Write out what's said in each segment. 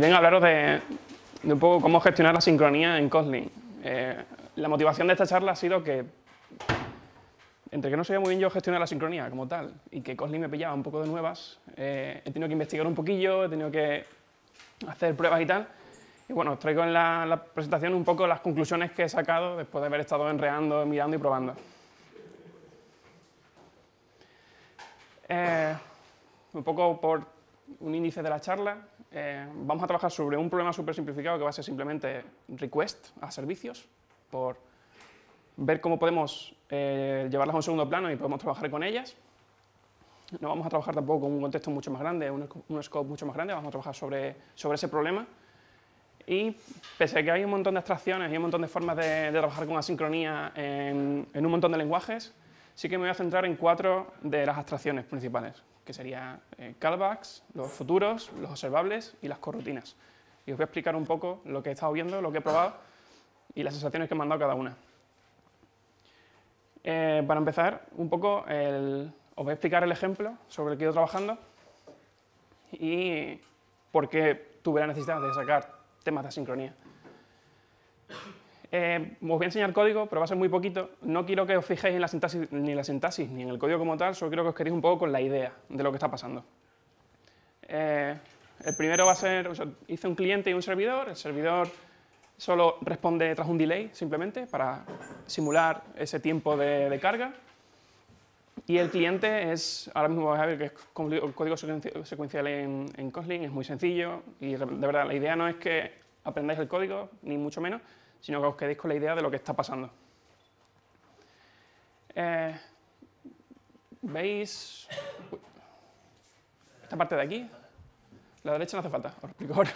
Vengo a hablaros de, un poco cómo gestionar la sincronía en Kotlin. Eh, la motivación de esta charla ha sido que, entre que no sabía muy bien yo gestionar la sincronía como tal y que Kotlin me pillaba un poco de nuevas, eh, he tenido que investigar un poquillo, he tenido que hacer pruebas y tal. Y bueno, os traigo en la, presentación un poco las conclusiones que he sacado después de haber estado enreando, mirando y probando. Eh, un poco por un índice de la charla, eh, vamos a trabajar sobre un problema súper simplificado que va a ser simplemente request a servicios, por ver cómo podemos eh, llevarlas a un segundo plano y podemos trabajar con ellas. No vamos a trabajar tampoco con un contexto mucho más grande, un, un scope mucho más grande, vamos a trabajar sobre, sobre ese problema. Y pese a que hay un montón de abstracciones y un montón de formas de, trabajar con asincronía en, en un montón de lenguajes, sí que me voy a centrar en cuatro de las abstracciones principales, que serían eh, callbacks, los futuros, los observables y las corrutinas. Y os voy a explicar un poco lo que he estado viendo, lo que he probado y las sensaciones que me han cada una. Eh, para empezar, un poco os voy a explicar el ejemplo sobre el que he ido trabajando y por qué tuve la necesidad de sacar temas de asincronía. Eh, os voy a enseñar código, pero va a ser muy poquito. No quiero que os fijéis en la sintaxis, ni en la sintaxis, ni en el código como tal, solo quiero que os quedéis un poco con la idea de lo que está pasando. Eh, el primero va a ser, hice un cliente y un servidor, el servidor solo responde tras un delay, simplemente, para simular ese tiempo de, carga. Y el cliente es, ahora mismo vais a ver que es el código secuencial en, en es muy sencillo, y de verdad, la idea no es que aprendáis el código, ni mucho menos, sino que os quedéis con la idea de lo que está pasando. Eh, ¿Veis esta parte de aquí? La derecha no hace falta, os explico ahora.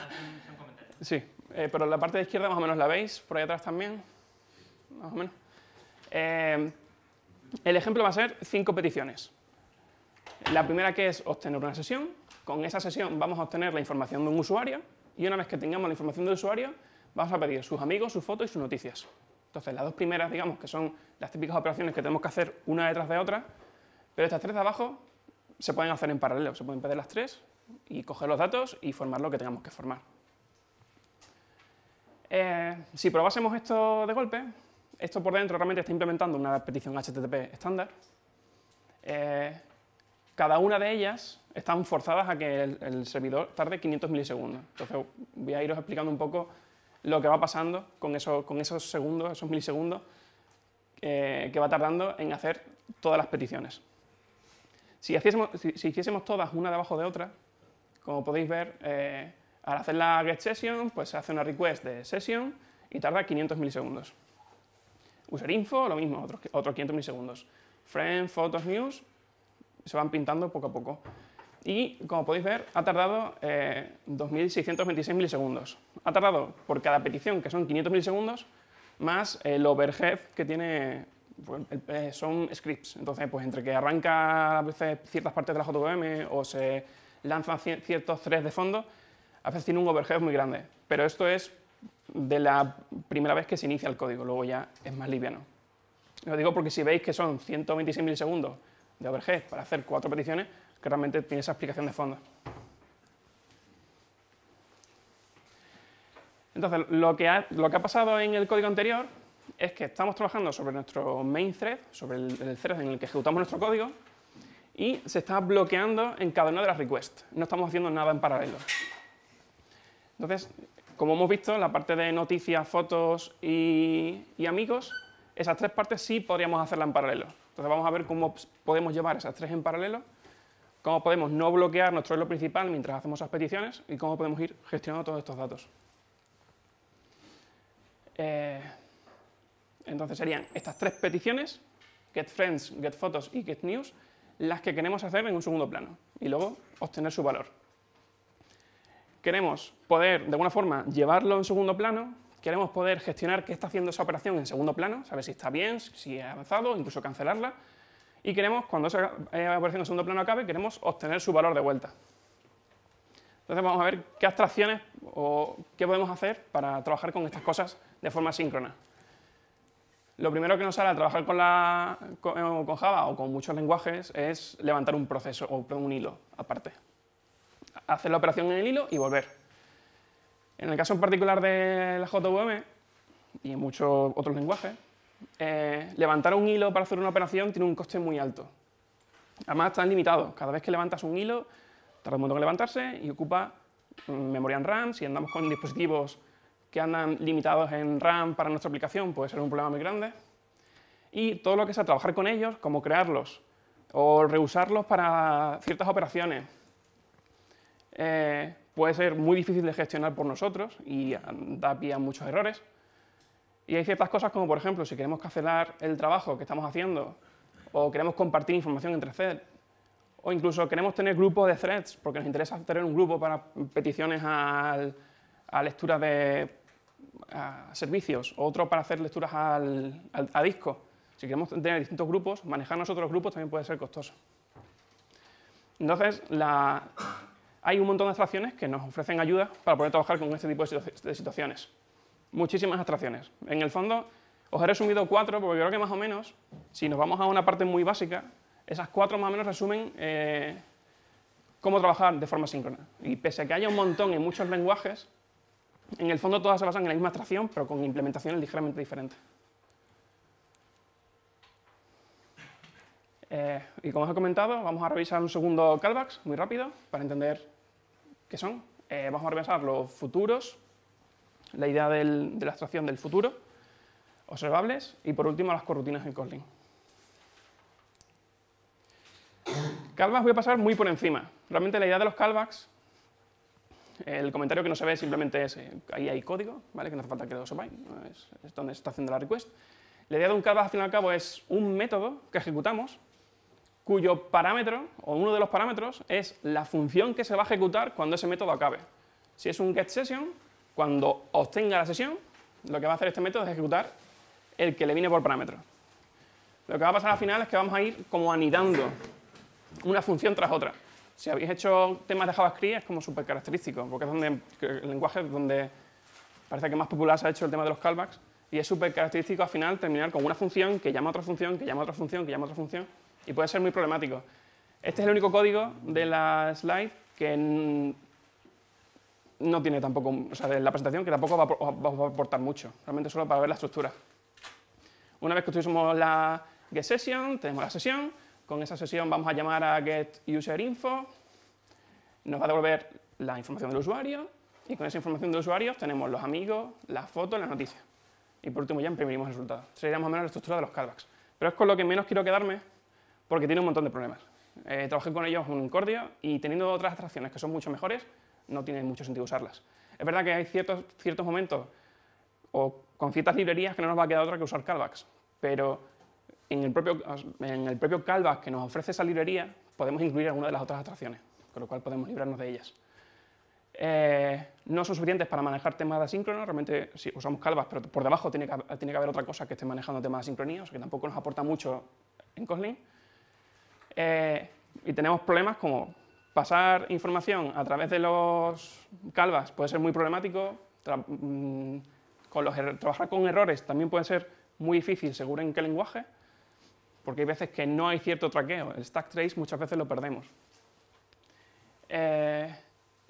Sí, eh, pero la parte de izquierda más o menos la veis, por ahí atrás también, más o menos. Eh, el ejemplo va a ser cinco peticiones. La primera que es obtener una sesión. Con esa sesión vamos a obtener la información de un usuario y una vez que tengamos la información del usuario, vamos a pedir sus amigos, sus fotos y sus noticias. Entonces, las dos primeras, digamos, que son las típicas operaciones que tenemos que hacer una detrás de otra, pero estas tres de abajo se pueden hacer en paralelo, se pueden pedir las tres y coger los datos y formar lo que tengamos que formar. Eh, si probásemos esto de golpe, esto por dentro realmente está implementando una petición HTTP estándar. Eh, cada una de ellas están forzadas a que el servidor tarde 500 milisegundos. Entonces voy a iros explicando un poco lo que va pasando con, eso, con esos segundos, esos milisegundos eh, que va tardando en hacer todas las peticiones. Si, hiciésemos, si, hiciésemos todas una debajo de otra, como podéis ver, eh, al hacer la get session, pues se hace una request de session y tarda 500 milisegundos. User info, lo mismo, otros, otros 500 milisegundos. Friend, photos, news, se van pintando poco a poco y como podéis ver ha tardado eh, 2.626 milisegundos. Ha tardado por cada petición, que son 500 milisegundos, más eh, el overhead que tiene, pues, eh, son scripts. Entonces, pues entre que arranca a veces ciertas partes de la JVM o se lanzan ciertos threads de fondo, a veces tiene un overhead muy grande. Pero esto es de la primera vez que se inicia el código, luego ya es más liviano. Lo digo porque si veis que son 126 milisegundos de overhead para hacer cuatro peticiones, que realmente tiene esa explicación de fondo. Entonces, lo que, ha, lo que ha pasado en el código anterior es que estamos trabajando sobre nuestro main thread, sobre el, thread en el que ejecutamos nuestro código, y se está bloqueando en cada una de las requests. No estamos haciendo nada en paralelo. Entonces, como hemos visto, la parte de noticias, fotos y, amigos, esas tres partes sí podríamos hacerlas en paralelo. Entonces vamos a ver cómo podemos llevar esas tres en paralelo cómo podemos no bloquear nuestro hilo principal mientras hacemos esas peticiones y cómo podemos ir gestionando todos estos datos. Eh, entonces serían estas tres peticiones, get friends, get photos y get news, las que queremos hacer en un segundo plano y luego obtener su valor. Queremos poder, de alguna forma, llevarlo en segundo plano, queremos poder gestionar qué está haciendo esa operación en segundo plano, saber si está bien, si ha avanzado, incluso cancelarla, y queremos, cuando esa eh, operación en segundo plano acabe, queremos obtener su valor de vuelta. Entonces vamos a ver qué abstracciones o qué podemos hacer para trabajar con estas cosas de forma síncrona. Lo primero que nos sale al trabajar con, la, con, eh, Java o con muchos lenguajes es levantar un proceso o un hilo aparte. Hacer la operación en el hilo y volver. En el caso en particular de la JVM y en muchos otros lenguajes, eh, levantar un hilo para hacer una operación tiene un coste muy alto. Además están limitados. Cada vez que levantas un hilo, tarda un montón en levantarse y ocupa mm, memoria en RAM. Si andamos con dispositivos que andan limitados en RAM para nuestra aplicación, puede ser un problema muy grande. Y todo lo que sea trabajar con ellos, como crearlos o reusarlos para ciertas operaciones, eh, puede ser muy difícil de gestionar por nosotros y ah, da pie a muchos errores. Y hay ciertas cosas como, por ejemplo, si queremos cancelar el trabajo que estamos haciendo, o queremos compartir información entre CED, o incluso queremos tener grupos de threads, porque nos interesa tener un grupo para peticiones a lectura de a servicios, otro para hacer lecturas al, a disco. Si queremos tener distintos grupos, manejar nosotros grupos también puede ser costoso. Entonces, hay un montón de abstracciones que nos ofrecen ayuda para poder trabajar con este tipo de situaciones muchísimas abstracciones. En el fondo, os he resumido cuatro, porque creo que más o menos, si nos vamos a una parte muy básica, esas cuatro más o menos resumen eh, cómo trabajar de forma síncrona. Y pese a que haya un montón en muchos lenguajes, en el fondo todas se basan en la misma abstracción, pero con implementaciones ligeramente diferentes. Eh, y como os he comentado, vamos a revisar un segundo callbacks, muy rápido, para entender qué son. Eh, vamos a revisar los futuros, la idea de la abstracción del futuro, observables y por último las corrutinas en calling Callbacks voy a pasar muy por encima. Realmente la idea de los callbacks, el comentario que no se ve simplemente es, eh, ahí hay código, ¿vale? que no hace falta que lo sepáis, es, es donde se está haciendo la request. La idea de un callback al fin y al cabo es un método que ejecutamos cuyo parámetro, o uno de los parámetros, es la función que se va a ejecutar cuando ese método acabe. Si es un get session, cuando obtenga la sesión, lo que va a hacer este método es ejecutar el que le viene por parámetro. Lo que va a pasar al final es que vamos a ir como anidando una función tras otra. Si habéis hecho temas de JavaScript es como súper característico, porque es donde el lenguaje donde parece que más popular se ha hecho el tema de los callbacks, y es súper característico al final terminar con una función que llama a otra función, que llama a otra función, que llama a otra función, y puede ser muy problemático. Este es el único código de la slide que no tiene tampoco, o sea, la presentación que tampoco va a, aportar mucho, realmente solo para ver la estructura. Una vez que utilizamos la get session, tenemos la sesión, con esa sesión vamos a llamar a get user info, nos va a devolver la información del usuario y con esa información del usuario tenemos los amigos, las fotos, la noticia. Y por último ya imprimimos el resultado. Sería más o menos la estructura de los callbacks. Pero es con lo que menos quiero quedarme porque tiene un montón de problemas. Eh, trabajé con ellos un Cordio y teniendo otras atracciones que son mucho mejores, no tiene mucho sentido usarlas. Es verdad que hay ciertos, ciertos momentos o con ciertas librerías que no nos va a quedar otra que usar callbacks, pero en el propio, en el propio callback que nos ofrece esa librería podemos incluir alguna de las otras atracciones, con lo cual podemos librarnos de ellas. Eh, no son suficientes para manejar temas de asíncrono, realmente si usamos calvas, pero por debajo tiene que, tiene que, haber otra cosa que esté manejando temas de sincronía, o sea que tampoco nos aporta mucho en Kotlin. Eh, y tenemos problemas como Pasar información a través de los calvas puede ser muy problemático, mm, con los, er-, trabajar con errores también puede ser muy difícil, seguro en qué lenguaje, porque hay veces que no hay cierto traqueo, el stack trace muchas veces lo perdemos. Eh,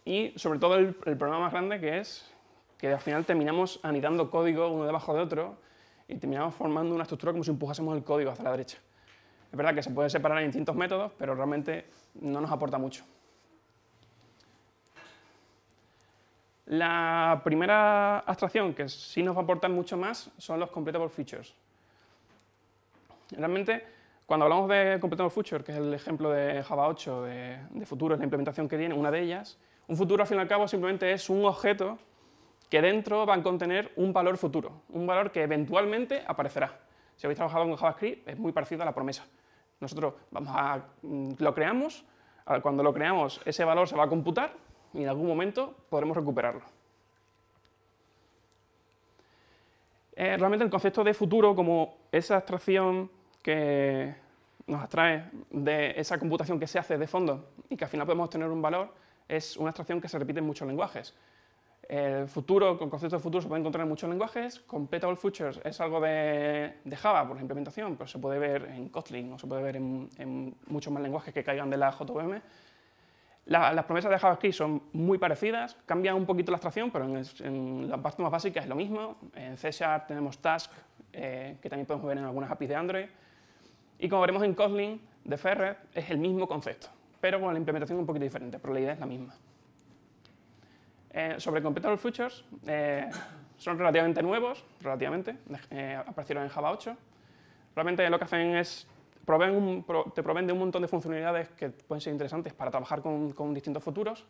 y sobre todo el, problema más grande que es que al final terminamos anidando código uno debajo de otro y terminamos formando una estructura como si empujásemos el código hacia la derecha. Es verdad que se puede separar en distintos métodos, pero realmente no nos aporta mucho. La primera abstracción que sí nos va a aportar mucho más son los completable features. Realmente, cuando hablamos de completable future que es el ejemplo de Java 8, de, de futuro, es la implementación que tiene, una de ellas, un futuro al fin y al cabo simplemente es un objeto que dentro va a contener un valor futuro, un valor que eventualmente aparecerá. Si habéis trabajado con JavaScript, es muy parecido a la promesa. Nosotros vamos a, mm, lo creamos, cuando lo creamos ese valor se va a computar y en algún momento podremos recuperarlo. Eh, realmente el concepto de futuro como esa abstracción que nos atrae de esa computación que se hace de fondo y que al final podemos obtener un valor, es una abstracción que se repite en muchos lenguajes. El futuro, con conceptos de futuro se puede encontrar en muchos lenguajes. Compatible Futures es algo de, Java por la implementación, pero se puede ver en Kotlin o se puede ver en, muchos más lenguajes que caigan de la JVM. las promesas de JavaScript son muy parecidas, cambia un poquito la abstracción, pero en, las la parte más básica es lo mismo. En C tenemos Task, eh, que también podemos ver en algunas APIs de Android. Y como veremos en Kotlin, de Ferret es el mismo concepto, pero con la implementación un poquito diferente, pero la idea es la misma. Eh, sobre Computable Futures, eh, son relativamente nuevos, relativamente, eh, aparecieron en Java 8. Realmente lo que hacen es, te proveen de un montón de funcionalidades que pueden ser interesantes para trabajar con, distintos futuros.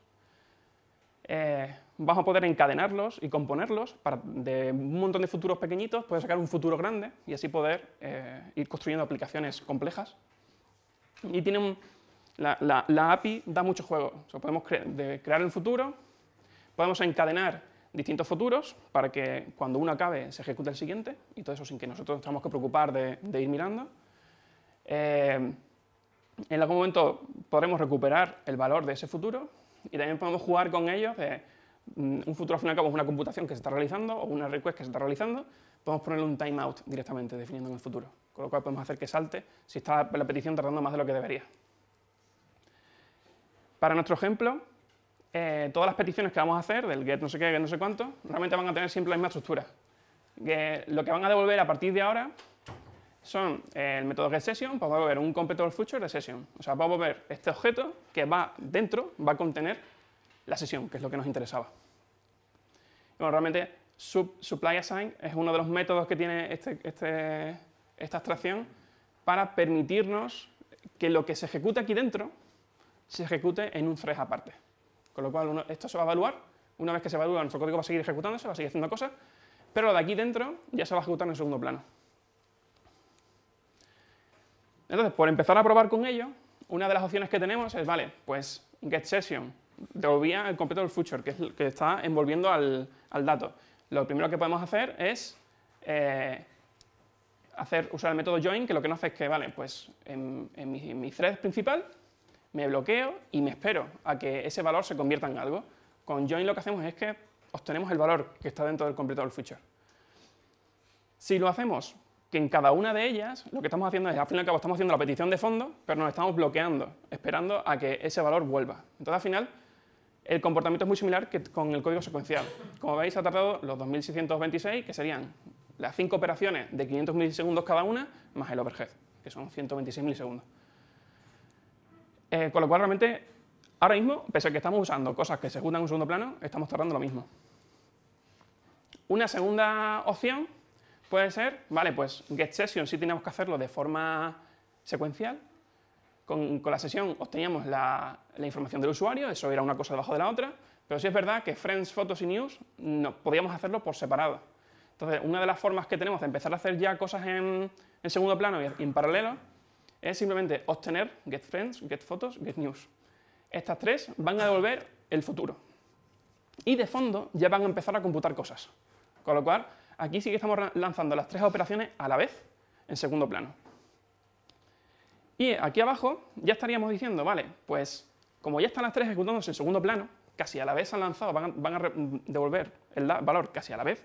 Vamos a poder encadenarlos y componerlos para de un montón de futuros pequeñitos, puedes sacar un futuro grande y así poder ir construyendo aplicaciones complejas. Y tiene la, la, API da mucho juego, podemos crear el futuro, Podemos encadenar distintos futuros para que cuando uno acabe se ejecute el siguiente y todo eso sin que nosotros tengamos que preocupar de, ir mirando. Eh, en algún momento podremos recuperar el valor de ese futuro y también podemos jugar con ellos de mm, un futuro al fin y al cabo es una computación que se está realizando o una request que se está realizando, podemos ponerle un timeout directamente definiendo en el futuro, con lo cual podemos hacer que salte si está la petición tardando más de lo que debería. Para nuestro ejemplo, eh, todas las peticiones que vamos a hacer, del get no sé qué, no sé cuánto, realmente van a tener siempre la misma estructura. Que lo que van a devolver a partir de ahora son eh, el método getSession, pues va a ver un completo future de session. O sea, vamos a ver este objeto que va dentro, va a contener la sesión, que es lo que nos interesaba. bueno, realmente supply es uno de los métodos que tiene este, este, esta abstracción para permitirnos que lo que se ejecuta aquí dentro se ejecute en un thread aparte. Con lo cual, esto se va a evaluar. Una vez que se evalúa, nuestro código va a seguir ejecutándose, va a seguir haciendo cosas, pero lo de aquí dentro ya se va a ejecutar en el segundo plano. Entonces, por empezar a probar con ello, una de las opciones que tenemos es, vale, pues get session, devolvía el completo del future, que, es que está envolviendo al, dato. Lo primero que podemos hacer es eh, hacer, usar el método join, que lo que nos hace es que, vale, pues en mi thread principal me bloqueo y me espero a que ese valor se convierta en algo. Con join lo que hacemos es que obtenemos el valor que está dentro del completador future. Si lo hacemos que en cada una de ellas, lo que estamos haciendo es, al fin y al cabo, estamos haciendo la petición de fondo, pero nos estamos bloqueando, esperando a que ese valor vuelva. Entonces, al final, el comportamiento es muy similar que con el código secuencial. Como veis, ha tardado los 2.626, que serían las cinco operaciones de 500 milisegundos cada una, más el overhead, que son 126 milisegundos. Eh, con lo cual realmente, ahora mismo, pese a que estamos usando cosas que se juntan en un segundo plano, estamos tardando lo mismo. Una segunda opción puede ser, vale, pues get session sí teníamos que hacerlo de forma secuencial. Con, la sesión obteníamos la, información del usuario, eso era una cosa debajo de la otra, pero sí es verdad que friends, fotos y news no, podíamos hacerlo por separado. Entonces, una de las formas que tenemos de empezar a hacer ya cosas en, en segundo plano y en paralelo es simplemente obtener get get friends, photos, get news. Estas tres van a devolver el futuro. Y de fondo ya van a empezar a computar cosas. Con lo cual, aquí sí que estamos lanzando las tres operaciones a la vez en segundo plano. Y aquí abajo ya estaríamos diciendo, vale, pues como ya están las tres ejecutándose en segundo plano, casi a la vez han lanzado, van a, devolver el valor casi a la vez,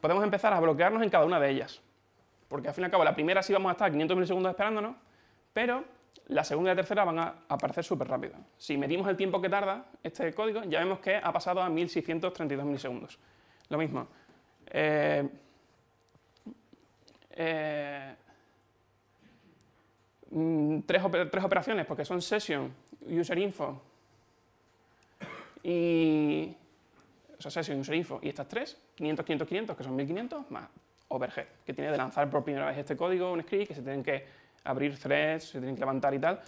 podemos empezar a bloquearnos en cada una de ellas. Porque al fin y al cabo, la primera sí vamos a estar 500 milisegundos esperándonos, pero la segunda y la tercera van a aparecer súper rápido. Si medimos el tiempo que tarda este código, ya vemos que ha pasado a 1632 milisegundos. Lo mismo. Eh, eh, mm, tres, operaciones, porque son session, user info y. session, user info y estas tres, 500, 500, 500, que son 1500, más overhead, que tiene de lanzar por primera vez este código, un script, que se tienen que abrir threads, se tienen que levantar y tal.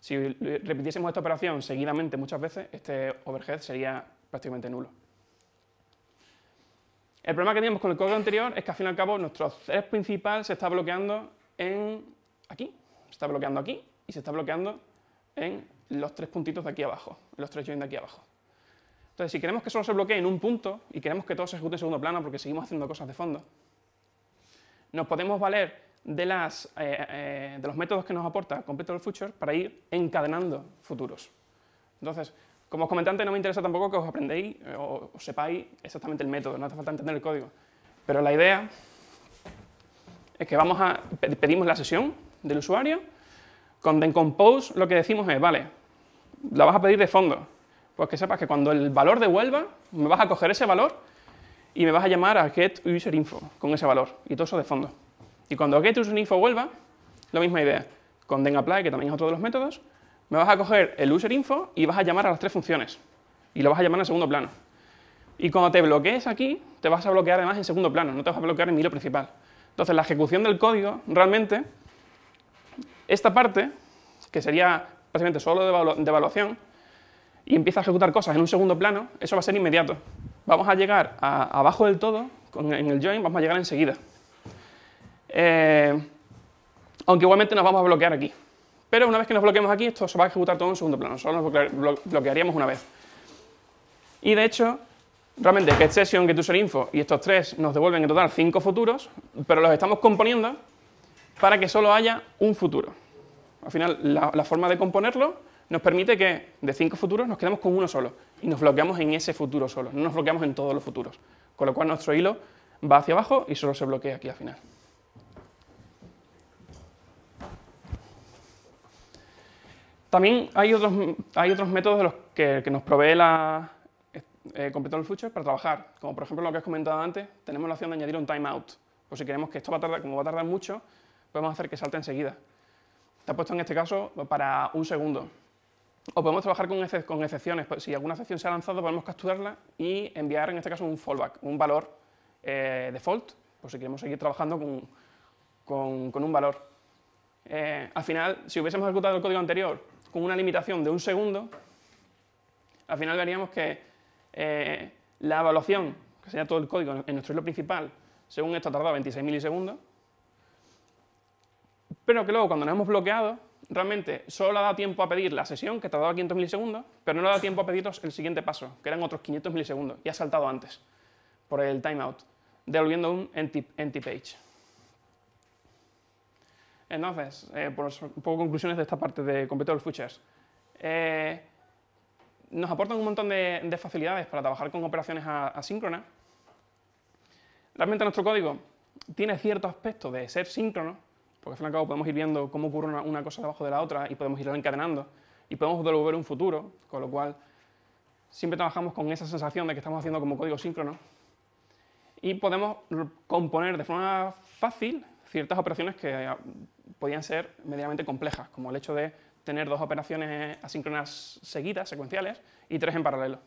Si repitiésemos esta operación seguidamente muchas veces, este overhead sería prácticamente nulo. El problema que teníamos con el código anterior es que al fin y al cabo nuestro thread principal se está bloqueando en aquí, se está bloqueando aquí y se está bloqueando en los tres puntitos de aquí abajo, los tres joins de aquí abajo. Entonces, si queremos que solo se bloquee en un punto y queremos que todo se ejecute en segundo plano porque seguimos haciendo cosas de fondo, nos podemos valer eh, eh, de, los métodos que nos aporta the Future para ir encadenando futuros. Entonces, como os comenté no me interesa tampoco que os aprendéis eh, o, sepáis exactamente el método, no hace falta entender el código. Pero la idea es que vamos a, pedimos la sesión del usuario, con Decompose lo que decimos es, vale, la vas a pedir de fondo, pues que sepas que cuando el valor devuelva, me vas a coger ese valor y me vas a llamar a get user info con ese valor, y todo eso de fondo. Y cuando info vuelva, la misma idea. Con Play que también es otro de los métodos, me vas a coger el info y vas a llamar a las tres funciones. Y lo vas a llamar en segundo plano. Y cuando te bloquees aquí, te vas a bloquear además en segundo plano, no te vas a bloquear en mi hilo principal. Entonces, la ejecución del código, realmente, esta parte, que sería básicamente solo de, evaluación, y empieza a ejecutar cosas en un segundo plano, eso va a ser inmediato. Vamos a llegar abajo del todo, en el join, vamos a llegar enseguida. Eh, aunque igualmente nos vamos a bloquear aquí. Pero una vez que nos bloqueamos aquí, esto se va a ejecutar todo en segundo plano. Solo nos bloquearíamos una vez. Y de hecho, realmente que este session, que user info y estos tres nos devuelven en total cinco futuros, pero los estamos componiendo para que solo haya un futuro. Al final, la, la forma de componerlo nos permite que de cinco futuros nos quedemos con uno solo y nos bloqueamos en ese futuro solo, no nos bloqueamos en todos los futuros. Con lo cual nuestro hilo va hacia abajo y solo se bloquea aquí al final. También hay otros, métodos de los que, nos provee la eh, Future para trabajar, como por ejemplo lo que has comentado antes, tenemos la opción de añadir un timeout, por si queremos que esto va a tardar, va a tardar mucho, podemos hacer que salte enseguida. Está puesto en este caso para un segundo. O podemos trabajar con, excepciones, pues si alguna excepción se ha lanzado podemos capturarla y enviar en este caso un fallback, un valor eh, default, por si queremos seguir trabajando con, un valor. Eh, al final, si hubiésemos ejecutado el código anterior con una limitación de un segundo, al final veríamos que eh, la evaluación, que sería todo el código en nuestro hilo principal, según esto ha tardado 26 milisegundos, pero que luego cuando nos hemos bloqueado, realmente solo le ha dado tiempo a pedir la sesión, que tardaba 500 milisegundos, pero no le ha dado tiempo a pedir el siguiente paso, que eran otros 500 milisegundos, y ha saltado antes por el timeout, devolviendo un empty, empty page. Entonces, eh, por un poco conclusiones de esta parte de Competitor Futures. Eh, nos aportan un montón de, facilidades para trabajar con operaciones asíncronas. Realmente nuestro código tiene cierto aspecto de ser síncrono, porque al fin y al cabo podemos ir viendo cómo ocurre una, cosa debajo de la otra y podemos irlo encadenando y podemos devolver un futuro, con lo cual siempre trabajamos con esa sensación de que estamos haciendo como código síncrono y podemos componer de forma fácil ciertas operaciones que podían ser medianamente complejas, como el hecho de tener dos operaciones asíncronas seguidas, secuenciales, y tres en paralelo.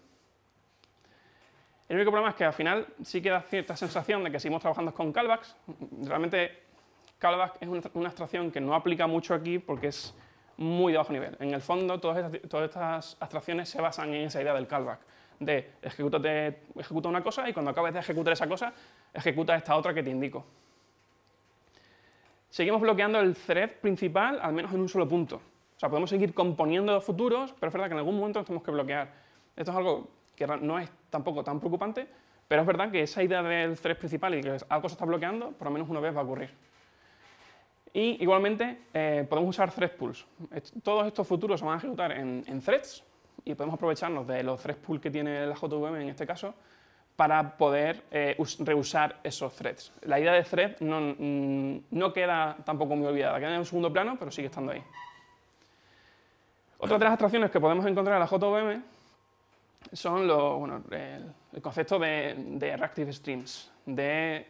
El único problema es que al final sí queda cierta sensación de que seguimos trabajando con callbacks. Realmente callback es una abstracción que no aplica mucho aquí porque es muy de bajo nivel. En el fondo todas estas, todas estas abstracciones se basan en esa idea del callback, de ejecuta una cosa y cuando acabes de ejecutar esa cosa, ejecuta esta otra que te indico seguimos bloqueando el thread principal, al menos en un solo punto. O sea, podemos seguir componiendo los futuros, pero es verdad que en algún momento tenemos que bloquear. Esto es algo que no es tampoco tan preocupante, pero es verdad que esa idea del thread principal y que algo se está bloqueando, por lo menos una vez va a ocurrir. Y igualmente eh, podemos usar thread pools. Todos estos futuros se van a ejecutar en, en threads y podemos aprovecharnos de los thread pools que tiene la JVM en este caso para poder eh, reusar esos threads. La idea de thread mm, no, queda tampoco muy olvidada, queda en un segundo plano, pero sigue estando ahí. Otras de las abstracciones que podemos encontrar en la JVM son el, concepto de, reactive streams, de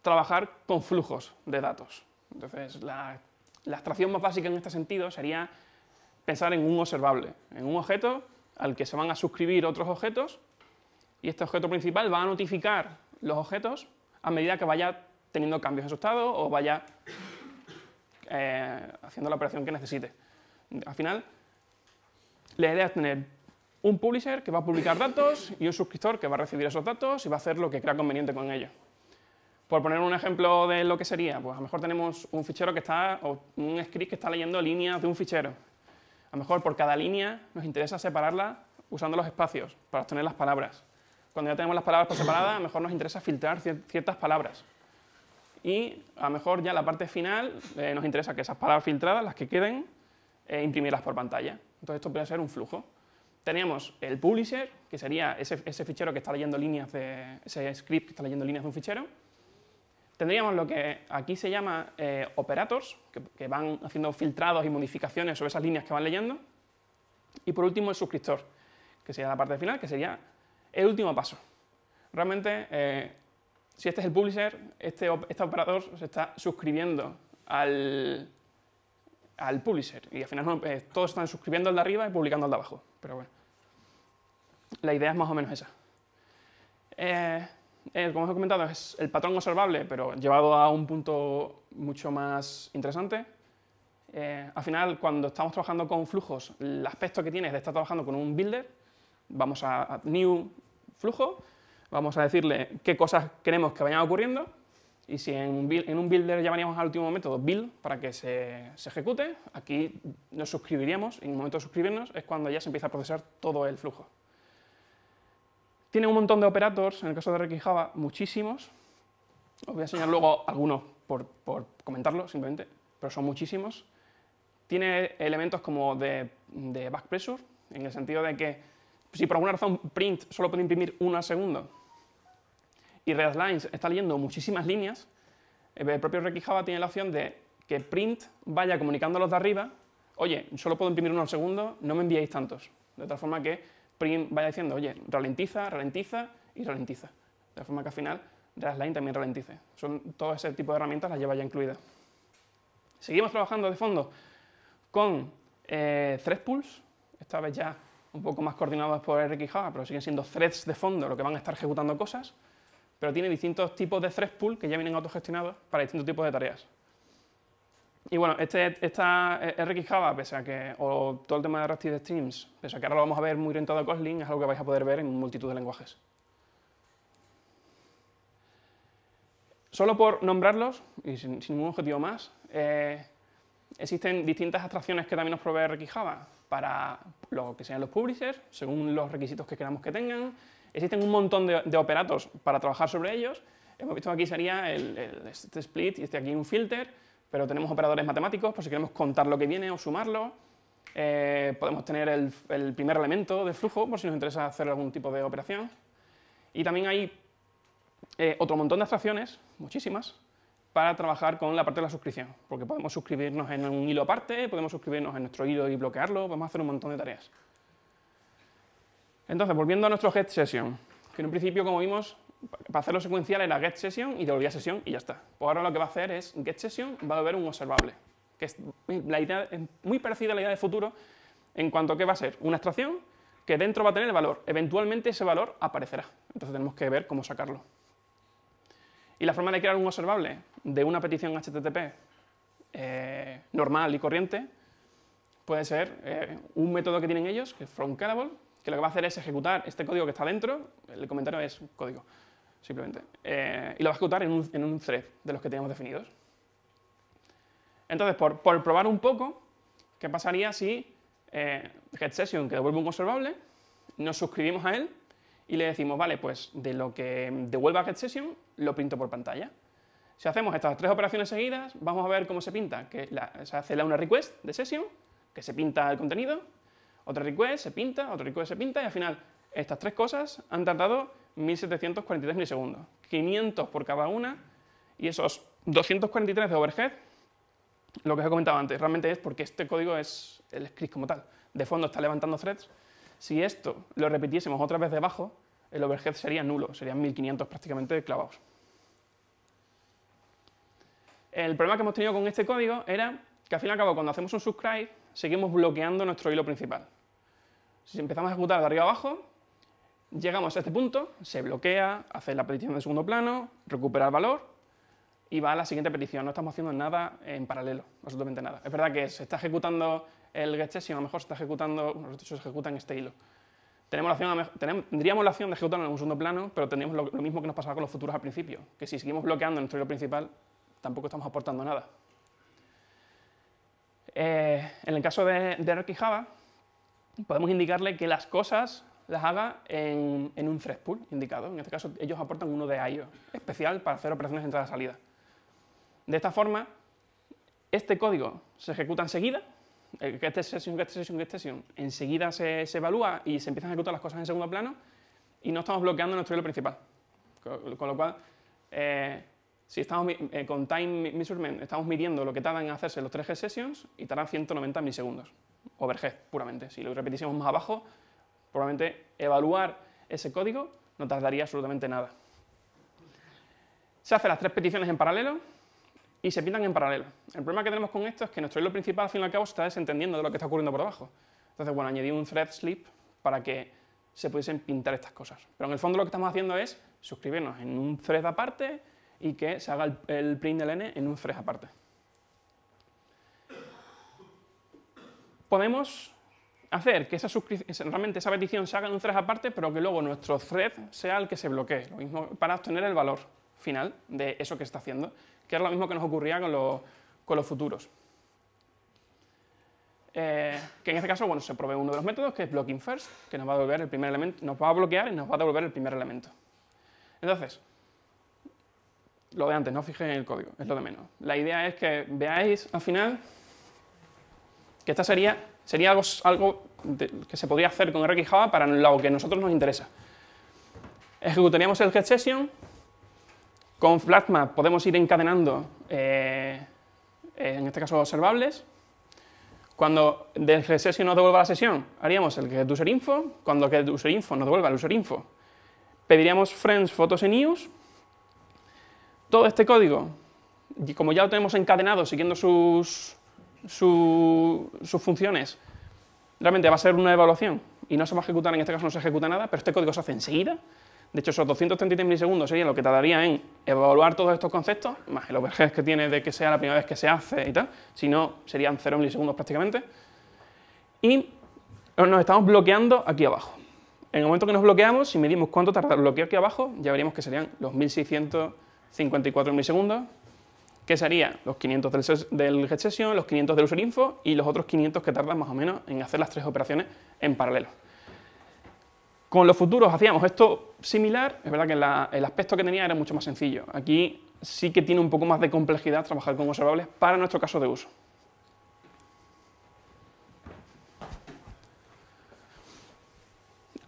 trabajar con flujos de datos. Entonces, la abstracción más básica en este sentido sería pensar en un observable, en un objeto al que se van a suscribir otros objetos y este objeto principal va a notificar los objetos a medida que vaya teniendo cambios en su estado o vaya eh, haciendo la operación que necesite. Al final, la idea es tener un publisher que va a publicar datos y un suscriptor que va a recibir esos datos y va a hacer lo que crea conveniente con ellos. Por poner un ejemplo de lo que sería, pues a lo mejor tenemos un fichero que está, un script que está leyendo líneas de un fichero. A lo mejor por cada línea nos interesa separarla usando los espacios para obtener las palabras cuando ya tenemos las palabras por separadas, a lo mejor nos interesa filtrar ciertas palabras. Y a lo mejor ya la parte final eh, nos interesa que esas palabras filtradas, las que queden, eh, imprimirlas por pantalla. Entonces esto puede ser un flujo. Teníamos el publisher, que sería ese, fichero que está leyendo líneas de, ese script que está leyendo líneas de un fichero. Tendríamos lo que aquí se llama eh, operators, que, que van haciendo filtrados y modificaciones sobre esas líneas que van leyendo. Y por último el suscriptor, que sería la parte final, que sería el último paso. Realmente, eh, si este es el publisher, este, este operador se está suscribiendo al, publisher. Y al final eh, todos están suscribiendo al de arriba y publicando al de abajo. Pero bueno, la idea es más o menos esa. Eh, como os he comentado, es el patrón observable, pero llevado a un punto mucho más interesante. al final, cuando estamos trabajando con flujos, el aspecto que tiene es de estar trabajando con un builder. Vamos a new, flujo, vamos a decirle qué cosas queremos que vayan ocurriendo y si en un, en un builder llamaríamos al último método build para que se, se, ejecute, aquí nos suscribiríamos y en el momento de suscribirnos es cuando ya se empieza a procesar todo el flujo. Tiene un montón de operators, en el caso de RxJava, muchísimos. Os voy a enseñar luego algunos por, por comentarlo simplemente, pero son muchísimos. Tiene elementos como de, de en el sentido de que si por alguna razón print solo puede imprimir una segundo y Lines está leyendo muchísimas líneas, el propio Requijaba tiene la opción de que print vaya comunicándolos los de arriba, oye, solo puedo imprimir uno al segundo, no me enviéis tantos. De tal forma que print vaya diciendo, oye, ralentiza, ralentiza y ralentiza. De tal forma que al final Redline también ralentice. Son, todo ese tipo de herramientas las lleva ya incluidas. Seguimos trabajando de fondo con eh, Threadpulse, esta vez ya un poco más coordinados por RX Java, pero siguen siendo threads de fondo lo que van a estar ejecutando cosas, pero tiene distintos tipos de thread pool que ya vienen autogestionados para distintos tipos de tareas. Y bueno, este, esta eh, RX pese a que, o todo el tema de Reactive Streams, pese a que ahora lo vamos a ver muy orientado a Kotlin, es algo que vais a poder ver en multitud de lenguajes. Solo por nombrarlos, y sin, ningún objetivo más, eh, existen distintas abstracciones que también nos provee RX para lo que sean los publishers, según los requisitos que queramos que tengan. Existen un montón de, operatos para trabajar sobre ellos. Hemos visto que aquí sería el, este split y este aquí un filter, pero tenemos operadores matemáticos por si queremos contar lo que viene o sumarlo. Eh, podemos tener el, primer elemento de flujo por si nos interesa hacer algún tipo de operación. Y también hay eh, otro montón de abstracciones, muchísimas, para trabajar con la parte de la suscripción, porque podemos suscribirnos en un hilo aparte, podemos suscribirnos en nuestro hilo y bloquearlo, podemos hacer un montón de tareas. Entonces, volviendo a nuestro get session, que en un principio, como vimos, para hacerlo secuencial era get session y devolvía sesión y ya está. Pues ahora lo que va a hacer es get session, va a devolver un observable, que es, la idea, es muy parecida a la idea de futuro en cuanto a que va a ser una extracción que dentro va a tener el valor. Eventualmente ese valor aparecerá. Entonces tenemos que ver cómo sacarlo. Y la forma de crear un observable de una petición HTTP eh, normal y corriente puede ser eh, un método que tienen ellos, que es fromCallable, que lo que va a hacer es ejecutar este código que está dentro, el comentario es código, simplemente, eh, y lo va a ejecutar en un, thread de los que tenemos definidos. Entonces, por, probar un poco, ¿qué pasaría si eh, que devuelve un observable, nos suscribimos a él y le decimos, vale, pues de lo que devuelva GetSession lo pinto por pantalla. Si hacemos estas tres operaciones seguidas, vamos a ver cómo se pinta, que se hace una request de session, que se pinta el contenido, otra request se pinta, otra request se pinta, y al final estas tres cosas han tardado 1743 milisegundos, 500 por cada una, y esos 243 de overhead, lo que os he comentado antes, realmente es porque este código es el script como tal. De fondo está levantando threads, si esto lo repitiésemos otra vez debajo, el overhead sería nulo, serían 1500 prácticamente clavados. El problema que hemos tenido con este código era que al fin y al cabo cuando hacemos un subscribe seguimos bloqueando nuestro hilo principal. Si empezamos a ejecutar de arriba abajo, llegamos a este punto, se bloquea, hace la petición de segundo plano, recupera el valor y va a la siguiente petición. No estamos haciendo nada en paralelo, absolutamente nada. Es verdad que se está ejecutando el getchess y a lo mejor se está ejecutando, los se ejecuta en este hilo. Tenemos tendríamos la opción de ejecutarlo en un segundo plano, pero tendríamos lo, mismo que nos pasaba con los futuros al principio, que si seguimos bloqueando nuestro hilo principal, tampoco estamos aportando nada. Eh, en el caso de, de Rocky Java, podemos indicarle que las cosas las haga en, un thread pool indicado. En este caso, ellos aportan uno de IO, especial para hacer operaciones de entrada y salida de esta forma, este código se ejecuta enseguida, eh, que este sesión, que session, enseguida se, evalúa y se empiezan a ejecutar las cosas en segundo plano y no estamos bloqueando nuestro hilo principal. Con, lo cual, eh, si estamos eh, con time measurement, estamos midiendo lo que tardan en hacerse los 3G sessions y tardan 190 milisegundos, overhead puramente. Si lo repetísemos más abajo, probablemente evaluar ese código no tardaría absolutamente nada. Se hacen las tres peticiones en paralelo, y se pintan en paralelo. El problema que tenemos con esto es que nuestro hilo principal, al fin y al cabo, está desentendiendo de lo que está ocurriendo por debajo. Entonces, bueno, añadí un thread slip para que se pudiesen pintar estas cosas. Pero en el fondo lo que estamos haciendo es suscribirnos en un thread aparte y que se haga el, print del n en un thread aparte. Podemos hacer que esa realmente esa petición se haga en un thread aparte, pero que luego nuestro thread sea el que se bloquee, lo mismo para obtener el valor final de eso que está haciendo que era lo mismo que nos ocurría con los, futuros. Eh, que en este caso, bueno, se provee uno de los métodos, que es blocking first, que nos va a devolver el primer elemento, nos va a bloquear y nos va a devolver el primer elemento. Entonces, lo de antes, no fijéis en el código, es lo de menos. La idea es que veáis al final que esta sería, sería algo, que se podría hacer con Java para lo que a nosotros nos interesa. Ejecutaríamos el get session con FlatMap podemos ir encadenando, eh, eh, en este caso, observables. Cuando del Session nos devuelva la sesión, haríamos el GetUserInfo. info. Cuando get info nos devuelva el user info, pediríamos friends, fotos y news. Todo este código, y como ya lo tenemos encadenado siguiendo sus, sus funciones, realmente va a ser una evaluación y no se va a ejecutar, en este caso no se ejecuta nada, pero este código se hace enseguida de hecho, esos 233 milisegundos serían lo que tardaría en evaluar todos estos conceptos, más el overhead que tiene de que sea la primera vez que se hace y tal, si no, serían 0 milisegundos prácticamente. Y nos estamos bloqueando aquí abajo. En el momento que nos bloqueamos, si medimos cuánto tarda el bloqueo aquí abajo, ya veríamos que serían los 1654 milisegundos, que serían los 500 del, del session, los 500 del user info y los otros 500 que tardan más o menos en hacer las tres operaciones en paralelo. Con los futuros hacíamos esto similar, es verdad que el aspecto que tenía era mucho más sencillo. Aquí sí que tiene un poco más de complejidad trabajar con observables para nuestro caso de uso.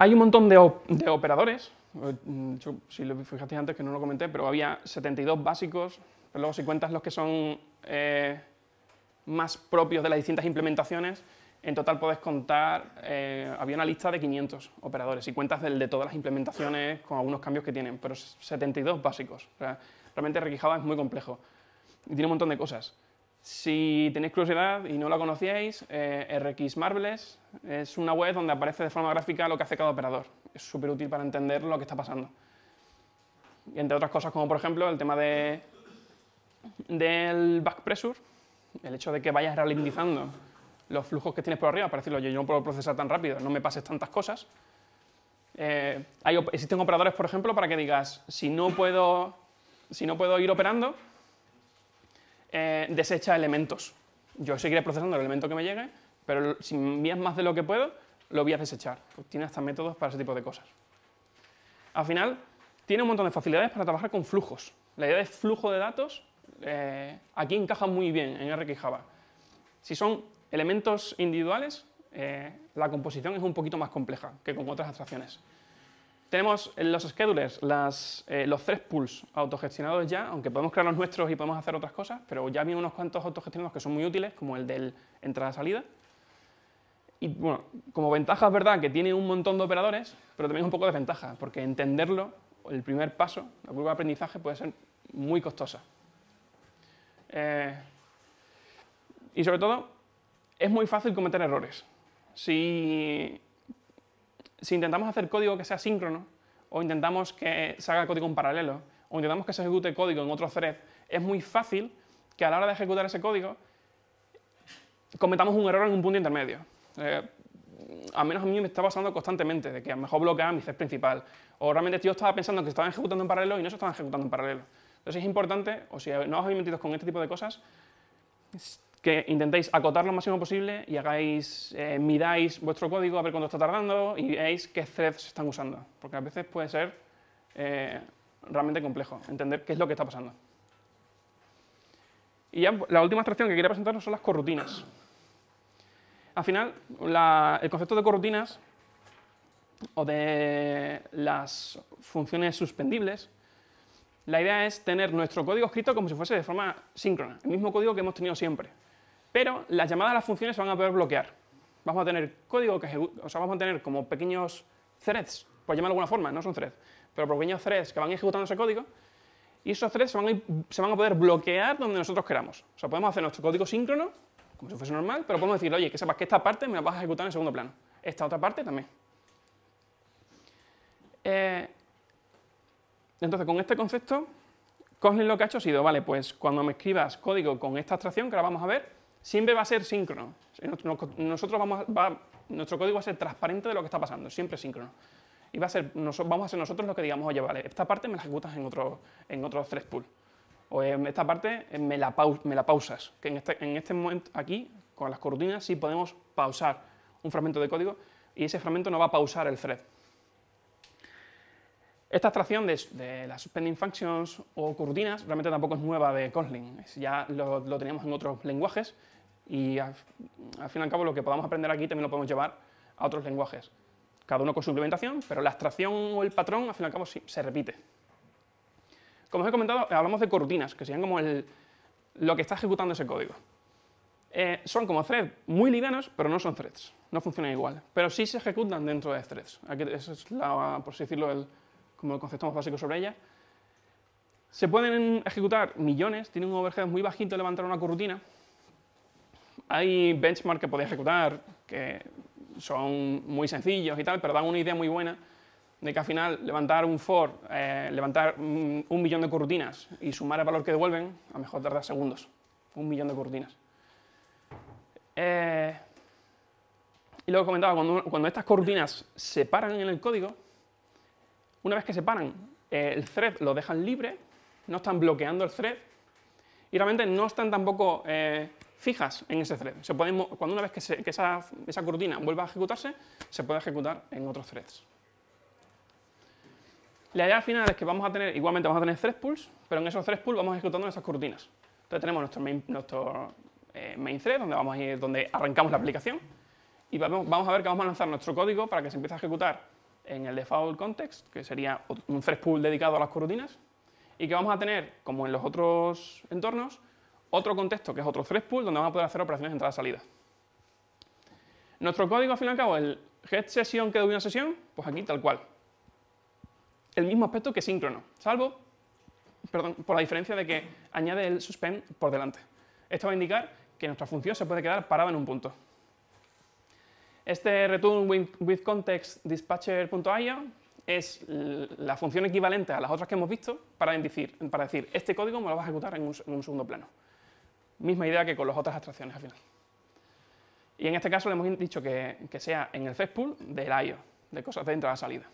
Hay un montón de, operadores, eh, si lo fijaste antes que no lo comenté, pero había 72 básicos, pero luego si cuentas los que son eh, más propios de las distintas implementaciones, en total podés contar, eh, había una lista de 500 operadores y cuentas del, de todas las implementaciones con algunos cambios que tienen, pero 72 básicos. realmente Requijaba es muy complejo y tiene un montón de cosas. Si tenéis curiosidad y no la conocíais, eh, RX es una web donde aparece de forma gráfica lo que hace cada operador. Es súper útil para entender lo que está pasando. Y entre otras cosas, como por ejemplo el tema de, del backpressure, el hecho de que vayas ralentizando los flujos que tienes por arriba para decirlo yo, yo no puedo procesar tan rápido, no me pases tantas cosas. Eh, existen operadores, por ejemplo, para que digas, si no puedo, si no puedo ir operando, eh, desecha elementos. Yo seguiré procesando el elemento que me llegue, pero si envías más de lo que puedo, lo voy a desechar. Pues tiene hasta métodos para ese tipo de cosas. Al final, tiene un montón de facilidades para trabajar con flujos. La idea de flujo de datos eh, aquí encaja muy bien en R Java. Si son elementos individuales, eh, la composición es un poquito más compleja que con otras atracciones... Tenemos en los schedulers eh, los tres pools autogestionados ya, aunque podemos crear los nuestros y podemos hacer otras cosas, pero ya vienen unos cuantos autogestionados que son muy útiles, como el del entrada-salida. Y bueno, como ventaja es verdad que tiene un montón de operadores, pero también es un poco de ventaja... porque entenderlo, el primer paso, la curva de aprendizaje puede ser muy costosa. Eh, y sobre todo, es muy fácil cometer errores. Si, si intentamos hacer código que sea síncrono, o intentamos que se haga código en paralelo, o intentamos que se ejecute código en otro thread, es muy fácil que a la hora de ejecutar ese código cometamos un error en un punto intermedio. Eh, al menos a mí me está pasando constantemente, de que a lo mejor bloquea mi thread principal, o realmente yo estaba pensando que se estaban ejecutando en paralelo y no se estaban ejecutando en paralelo. Entonces es importante, o si no os habéis metido con este tipo de cosas, que intentéis acotar lo máximo posible y hagáis, eh, midáis vuestro código a ver cuánto está tardando y veáis qué threads están usando, porque a veces puede ser eh, realmente complejo entender qué es lo que está pasando. Y ya la última abstracción que quería presentaros son las corrutinas. Al final, el concepto de corrutinas o de las funciones suspendibles la idea es tener nuestro código escrito como si fuese de forma síncrona, el mismo código que hemos tenido siempre pero las llamadas a las funciones se van a poder bloquear. Vamos a tener código que o sea, vamos a tener como pequeños threads, por llamarlo de alguna forma, no son threads, pero pequeños threads que van ejecutando ese código y esos threads se van, a, poder bloquear donde nosotros queramos. O sea, podemos hacer nuestro código síncrono, como si fuese normal, pero podemos decir, oye, que sepas que esta parte me la vas a ejecutar en el segundo plano, esta otra parte también. Eh, entonces, con este concepto, Kotlin lo que ha hecho ha sido, vale, pues cuando me escribas código con esta abstracción, que ahora vamos a ver, siempre va a ser síncrono. Eh, nosotros vamos nuestro código va a ser transparente de lo que está pasando, siempre síncrono. Y va a ser, vamos a ser nosotros los que digamos, oye, vale, esta parte me la ejecutas en otro, en thread pool. O eh, esta parte eh, me la, pausas. Que en este, este momento aquí, con las corutinas, sí podemos pausar un fragmento de código y ese fragmento no va a pausar el thread. Esta abstracción de, las suspending functions o corutinas realmente tampoco es nueva de Kotlin. Ya lo teníamos en otros lenguajes, y al, fin y al cabo lo que podamos aprender aquí también lo podemos llevar a otros lenguajes. Cada uno con su implementación, pero la abstracción o el patrón al fin y al cabo sí, se repite. Como os he comentado, eh, hablamos de corrutinas, que serían como el, lo que está ejecutando ese código. Eh, son como threads muy livianos, pero no son threads, no funcionan igual. Pero sí se ejecutan dentro de threads. Aquí, es, por así decirlo, el, como el concepto más básico sobre ella. Se pueden ejecutar millones, tienen un overhead muy bajito levantar una corrutina, hay benchmarks que podéis ejecutar que son muy sencillos y tal, pero dan una idea muy buena de que al final levantar un for, eh, levantar un millón de corrutinas y sumar el valor que devuelven, a lo mejor tarda segundos. Un millón de corrutinas. Eh, y luego comentaba, cuando, cuando, estas corrutinas se paran en el código, una vez que se paran, eh, el thread lo dejan libre, no están bloqueando el thread y realmente no están tampoco fijas en ese thread. cuando una vez que, esa, esa cortina vuelva a ejecutarse, se puede ejecutar en otros threads. La idea final es que vamos a tener, igualmente vamos a tener thread pools, pero en esos thread pools vamos ejecutando nuestras cortinas. Entonces tenemos nuestro main, eh, thread, donde, vamos a ir, arrancamos la aplicación, y vamos, a ver que vamos a lanzar nuestro código para que se empiece a ejecutar en el default context, que sería un thread pool dedicado a las cortinas, y que vamos a tener, como en los otros entornos, otro contexto, que es otro pool donde vamos a poder hacer operaciones de entrada-salida. y Nuestro código, al fin y al cabo, el head session que de una sesión, pues aquí tal cual. El mismo aspecto que síncrono, salvo perdón, por la diferencia de que añade el suspend por delante. Esto va a indicar que nuestra función se puede quedar parada en un punto. Este return with context dispatcher.io es la función equivalente a las otras que hemos visto para decir, para decir este código me lo va a ejecutar en un segundo plano. Misma idea que con las otras abstracciones al final. Y en este caso le hemos dicho que, sea en el pool del IO, de cosas de entrada salida.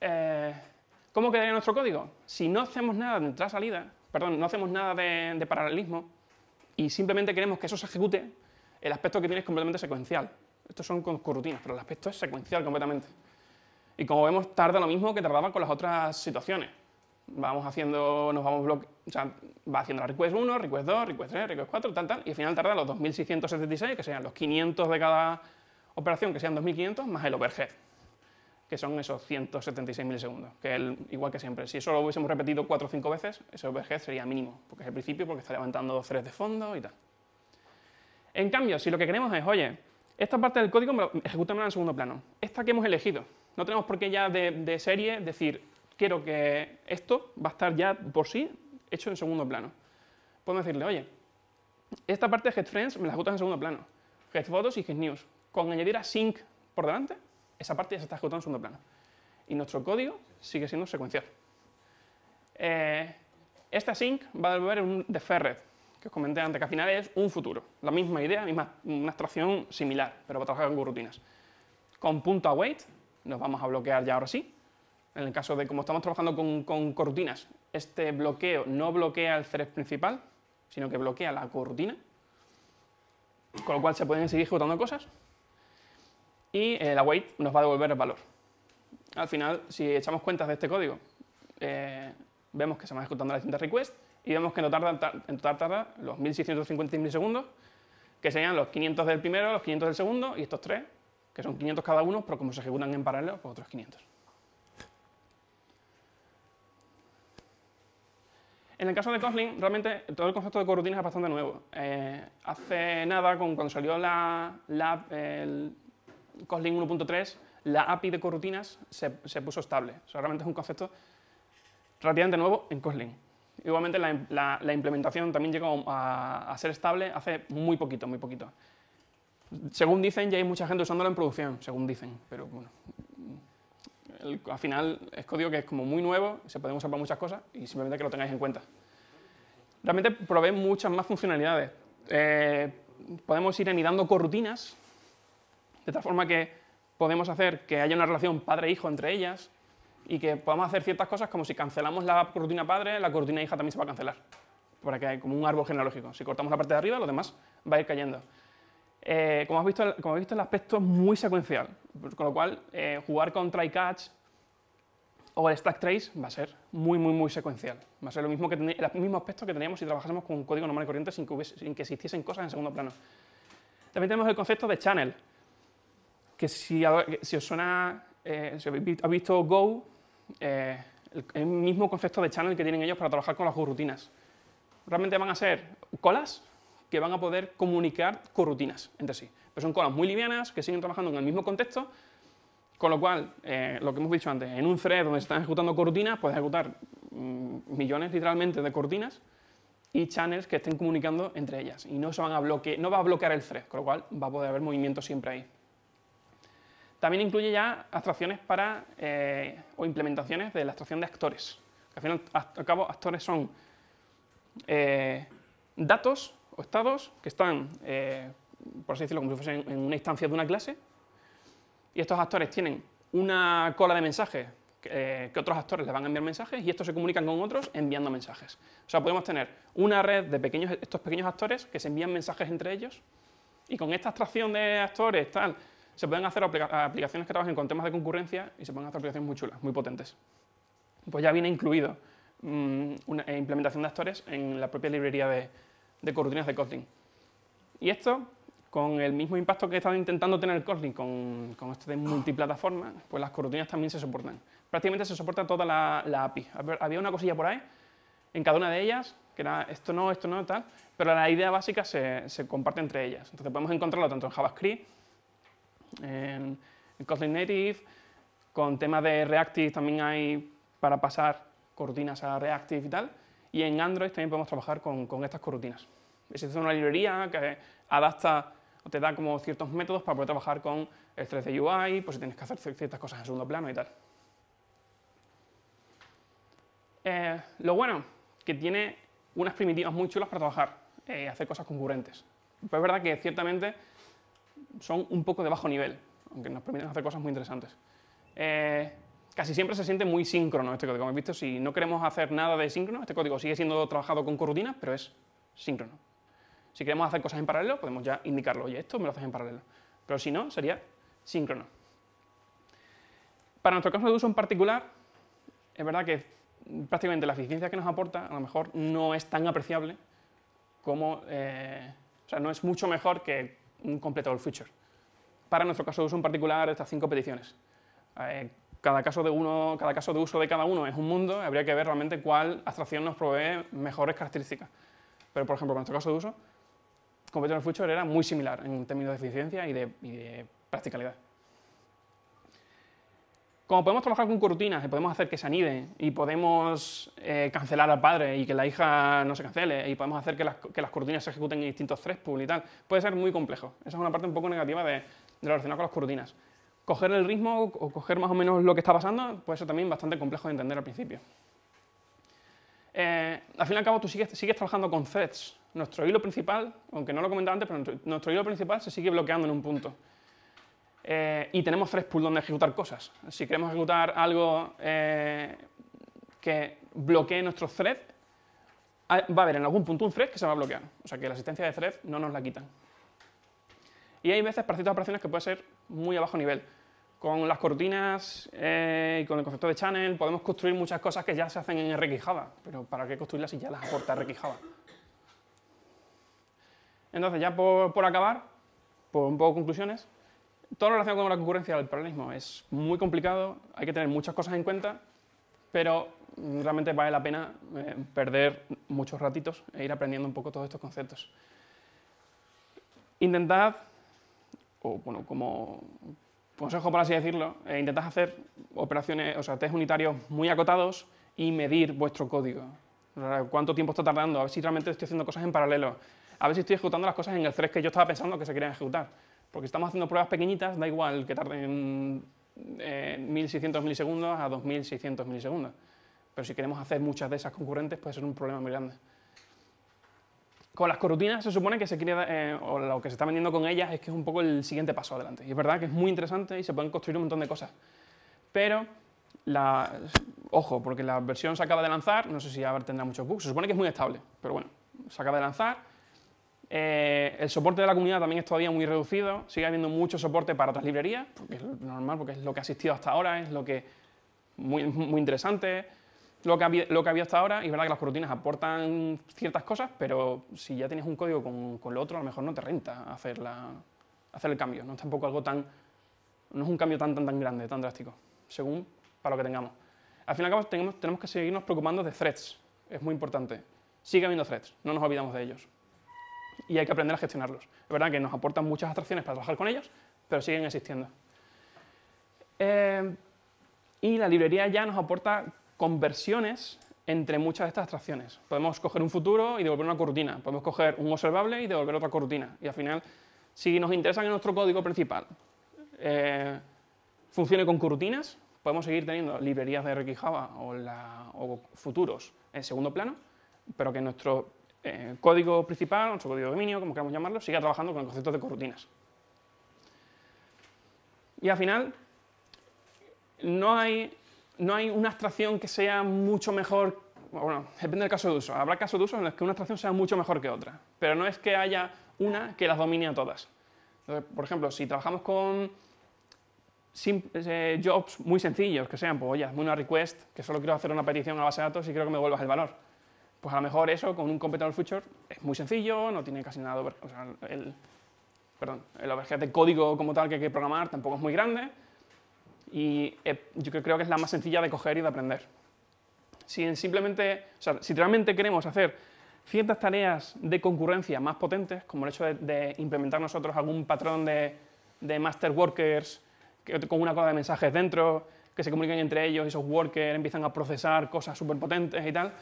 Eh, ¿Cómo quedaría nuestro código? Si no hacemos nada de entrada-salida, perdón, no hacemos nada de, paralelismo y simplemente queremos que eso se ejecute, el aspecto que tiene es completamente secuencial. Estos son corrutinas, pero el aspecto es secuencial completamente. Y como vemos, tarda lo mismo que tardaba con las otras situaciones vamos haciendo, nos vamos bloque, o sea, va haciendo la request 1, request 2, request 3, request 4, tal, tal, y al final tarda los 2676, que sean los 500 de cada operación, que sean 2500, más el overhead, que son esos 176 milisegundos, que es igual que siempre. Si eso lo hubiésemos repetido 4 o 5 veces, ese overhead sería mínimo, porque es el principio, porque está levantando dos de fondo y tal. En cambio, si lo que queremos es, oye, esta parte del código ejecútamela en segundo plano, esta que hemos elegido, no tenemos por qué ya de serie decir, quiero que esto va a estar ya por sí hecho en segundo plano. Puedo decirle, oye, esta parte de HeadFriends me la ejecutas en segundo plano. HeadPhotos y HeadNews. Con añadir a Sync por delante, esa parte ya se está ejecutando en segundo plano. Y nuestro código sigue siendo secuencial. Eh, esta sync va a devolver un deferred, que os comenté antes, que al final es un futuro. La misma idea, misma, una extracción similar, pero va a trabajar con rutinas. Con punto .await nos vamos a bloquear ya ahora sí en el caso de como estamos trabajando con, corrutinas, este bloqueo no bloquea el thread principal, sino que bloquea la cortina, con lo cual se pueden seguir ejecutando cosas. Y eh, la wait nos va a devolver el valor. Al final, si echamos cuentas de este código, eh, vemos que se van ejecutando las distintas requests y vemos que no total tarda, en total los 1.650 milisegundos, que serían los 500 del primero, los 500 del segundo y estos tres, que son 500 cada uno, pero como se ejecutan en paralelo, pues otros 500. En el caso de Kotlin, realmente todo el concepto de corutinas es bastante nuevo. Eh, hace nada, cuando salió la, la el 1.3, la API de corrutinas se, puso estable. O realmente es un concepto relativamente nuevo en Kotlin. Igualmente la, implementación también llegó a, ser estable hace muy poquito, muy poquito. Según dicen, ya hay mucha gente usándolo en producción, según dicen, pero bueno, al final es código que es como muy nuevo, se pueden usar para muchas cosas y simplemente que lo tengáis en cuenta. Realmente provee muchas más funcionalidades. Eh, podemos ir anidando corrutinas, de tal forma que podemos hacer que haya una relación padre-hijo entre ellas y que podamos hacer ciertas cosas como si cancelamos la corrutina padre, la corrutina hija también se va a cancelar, para que haya como un árbol genealógico. Si cortamos la parte de arriba, lo demás va a ir cayendo. Eh, como, has visto, como visto, el aspecto es muy secuencial. Pues, con lo cual, eh, jugar con try catch o el stack trace va a ser muy, muy, muy secuencial. Va a ser lo mismo que el mismo aspecto que teníamos si trabajásemos con un código normal y corriente sin que, sin existiesen cosas en segundo plano. También tenemos el concepto de channel, que si, os suena, eh, si habéis visto Go, eh, el, mismo concepto de channel que tienen ellos para trabajar con las rutinas. Realmente van a ser colas que van a poder comunicar corrutinas entre sí pero pues son colas muy livianas que siguen trabajando en el mismo contexto, con lo cual, eh, lo que hemos dicho antes, en un thread donde se están ejecutando cortinas, puedes ejecutar mm, millones literalmente de cortinas y channels que estén comunicando entre ellas. Y no, se van a bloque, no va a bloquear el thread, con lo cual va a poder haber movimiento siempre ahí. También incluye ya abstracciones para, eh, o implementaciones de la abstracción de actores. Al final, al cabo, actores son eh, datos o estados que están por así decirlo, como si fuesen en una instancia de una clase, y estos actores tienen una cola de mensajes eh, que, otros actores les van a enviar mensajes y estos se comunican con otros enviando mensajes. O sea, podemos tener una red de pequeños, estos pequeños actores que se envían mensajes entre ellos y con esta abstracción de actores, tal, se pueden hacer aplicaciones que trabajen con temas de concurrencia y se pueden hacer aplicaciones muy chulas, muy potentes. Pues ya viene incluido mm, una eh, implementación de actores en la propia librería de, de corrutinas de Kotlin. Y esto con el mismo impacto que he estado intentando tener Kotlin con, con esto de multiplataforma, pues las corrutinas también se soportan. Prácticamente se soporta toda la, API. Había una cosilla por ahí, en cada una de ellas, que era esto no, esto no, tal, pero la idea básica se, comparte entre ellas. Entonces podemos encontrarlo tanto en JavaScript, en, Kotlin Native, con temas de Reactive también hay para pasar corrutinas a Reactive y tal, y en Android también podemos trabajar con, con estas corrutinas. Existe una librería que adapta te da como ciertos métodos para poder trabajar con el 3 de UI, por pues si tienes que hacer ciertas cosas en segundo plano y tal. Eh, lo bueno, que tiene unas primitivas muy chulas para trabajar, eh, hacer cosas concurrentes. Pues es verdad que ciertamente son un poco de bajo nivel, aunque nos permiten hacer cosas muy interesantes. Eh, casi siempre se siente muy síncrono este código. Como visto, si no queremos hacer nada de síncrono, este código sigue siendo trabajado con corrutinas, pero es síncrono. Si queremos hacer cosas en paralelo, podemos ya indicarlo, oye, esto me lo haces en paralelo. Pero si no, sería síncrono. Para nuestro caso de uso en particular, es verdad que prácticamente la eficiencia que nos aporta a lo mejor no es tan apreciable como, eh, o sea, no es mucho mejor que un completo all feature. Para nuestro caso de uso en particular, estas cinco peticiones. Eh, cada caso, de uno, cada caso de uso de cada uno es un mundo, habría que ver realmente cuál abstracción nos provee mejores características. Pero, por ejemplo, para nuestro caso de uso, el Future era muy similar en términos de eficiencia y de, practicalidad. Como podemos trabajar con cortinas y podemos hacer que se anide y podemos eh, cancelar al padre y que la hija no se cancele y podemos hacer que las, que cortinas se ejecuten en distintos tres y tal, puede ser muy complejo. Esa es una parte un poco negativa de, de lo con las cortinas. Coger el ritmo o coger más o menos lo que está pasando puede ser también bastante complejo de entender al principio. Eh, al fin y al cabo, tú sigues, sigues trabajando con threads, nuestro hilo principal, aunque no lo comentaba antes, pero nuestro, hilo principal se sigue bloqueando en un punto. Eh, y tenemos tres pools donde ejecutar cosas. Si queremos ejecutar algo eh, que bloquee nuestro Thread, va a haber en algún punto un thread que se va a bloquear. O sea que la asistencia de thread no nos la quitan. Y hay veces para ciertas operaciones que puede ser muy a bajo nivel. Con las cortinas eh, y con el concepto de channel podemos construir muchas cosas que ya se hacen en RxJava, pero ¿para qué construirlas si ya las aporta RxJava? Entonces, ya por, por acabar, por un poco conclusiones, todo lo relacionado con la concurrencia del paralelismo es muy complicado, hay que tener muchas cosas en cuenta, pero realmente vale la pena eh, perder muchos ratitos e ir aprendiendo un poco todos estos conceptos. Intentad, o bueno, como consejo por así decirlo, eh, intentad hacer operaciones, o sea, test unitarios muy acotados y medir vuestro código. ¿Cuánto tiempo está tardando? A ver si realmente estoy haciendo cosas en paralelo a ver si estoy ejecutando las cosas en el 3 que yo estaba pensando que se querían ejecutar. Porque estamos haciendo pruebas pequeñitas, da igual que tarden eh, 1600 milisegundos a 2600 milisegundos. Pero si queremos hacer muchas de esas concurrentes, puede ser un problema muy grande. Con las corrutinas se supone que se quiere, eh, o lo que se está vendiendo con ellas es que es un poco el siguiente paso adelante. Y es verdad que es muy interesante y se pueden construir un montón de cosas. Pero, ojo, porque la versión se acaba de lanzar, no sé si tendrá muchos bugs, se supone que es muy estable, pero bueno, se acaba de lanzar, eh, el soporte de la comunidad también es todavía muy reducido, sigue habiendo mucho soporte para otras librerías, porque es normal, porque es lo que ha asistido hasta ahora, es lo que muy, interesante, lo que, ha, lo que había hasta ahora, y es verdad que las corutinas aportan ciertas cosas, pero si ya tienes un código con, con lo otro, a lo mejor no te renta hacer, hacer el cambio, no es tampoco algo tan, no es un cambio tan, tan, tan grande, tan drástico, según para lo que tengamos. Al fin y al cabo tenemos, tenemos que seguirnos preocupando de threads, es muy importante, sigue habiendo threads, no nos olvidamos de ellos y hay que aprender a gestionarlos. Es verdad que nos aportan muchas abstracciones para trabajar con ellos, pero siguen existiendo. Eh, y la librería ya nos aporta conversiones entre muchas de estas abstracciones. Podemos coger un futuro y devolver una corrutina, podemos coger un observable y devolver otra corrutina. Y al final, si nos interesa que nuestro código principal eh, funcione con corrutinas, podemos seguir teniendo librerías de RxJava o futuros en segundo plano, pero que nuestro eh, código principal, nuestro código de dominio, como queramos llamarlo, siga trabajando con el concepto de corrutinas. Y al final, no hay, no hay una abstracción que sea mucho mejor, bueno, depende del caso de uso. Habrá casos de uso en los que una abstracción sea mucho mejor que otra, pero no es que haya una que las domine a todas. por ejemplo, si trabajamos con eh, jobs muy sencillos, que sean, pues oye, hazme una request, que solo quiero hacer una petición a base de datos y quiero que me vuelvas el valor pues a lo mejor eso con un competitor future es muy sencillo, no tiene casi nada, o el, perdón, el overhead de código como tal que hay que programar tampoco es muy grande y eh, yo creo que es la más sencilla de coger y de aprender. Si simplemente, si realmente queremos hacer ciertas tareas de concurrencia más potentes, como el hecho de, implementar nosotros algún patrón de, master workers que, con una cola de mensajes dentro, que se comuniquen entre ellos, y esos workers empiezan a procesar cosas súper potentes y tal,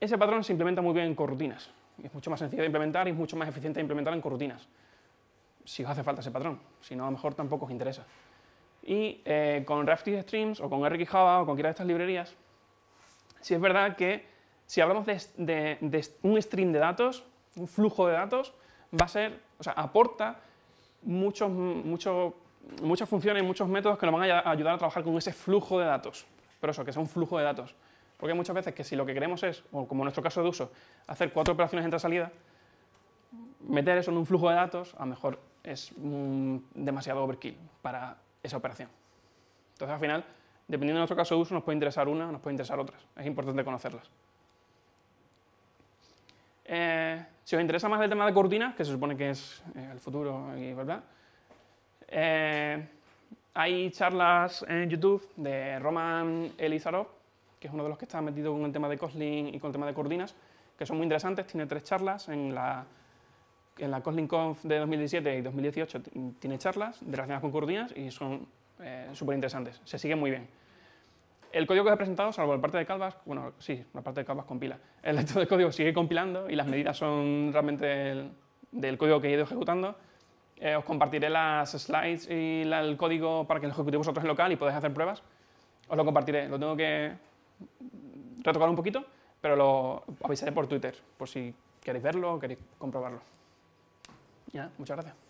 ese patrón se implementa muy bien en corrutinas. Es mucho más sencillo de implementar y es mucho más eficiente de implementar en corrutinas. Si os hace falta ese patrón, si no, a lo mejor tampoco os interesa. Y eh, con Reactive Streams o con Java o con cualquiera de estas librerías, si es verdad que si hablamos de, un stream de datos, un flujo de datos, va a ser, o sea, aporta muchas funciones, y muchos métodos que nos van a ayudar a trabajar con ese flujo de datos. Pero eso, que sea un flujo de datos. Porque muchas veces que si lo que queremos es, o como en nuestro caso de uso, hacer cuatro operaciones entrada-salida, meter eso en un flujo de datos a lo mejor es demasiado overkill para esa operación. Entonces al final, dependiendo de nuestro caso de uso, nos puede interesar una, nos puede interesar otras. Es importante conocerlas. Eh, si os interesa más el tema de cortinas, que se supone que es eh, el futuro y verdad, eh, hay charlas en YouTube de Roman Elizarov, que es uno de los que está metido con el tema de Cosling y con el tema de Cordinas, que son muy interesantes. Tiene tres charlas en la, en la Conf de 2017 y 2018. Tiene charlas relacionadas con Cordinas y son eh, súper interesantes. Se sigue muy bien. El código que os he presentado, salvo la parte de Calvas, bueno, sí, la parte de Calvas compila. El resto de código sigue compilando y las medidas son realmente del código que he ido ejecutando. Eh, os compartiré las slides y el código para que lo ejecutéis vosotros en local y podáis hacer pruebas. Os lo compartiré, lo tengo que retocar un poquito, pero lo avisaré por Twitter, por si queréis verlo o queréis comprobarlo. Ya, muchas gracias.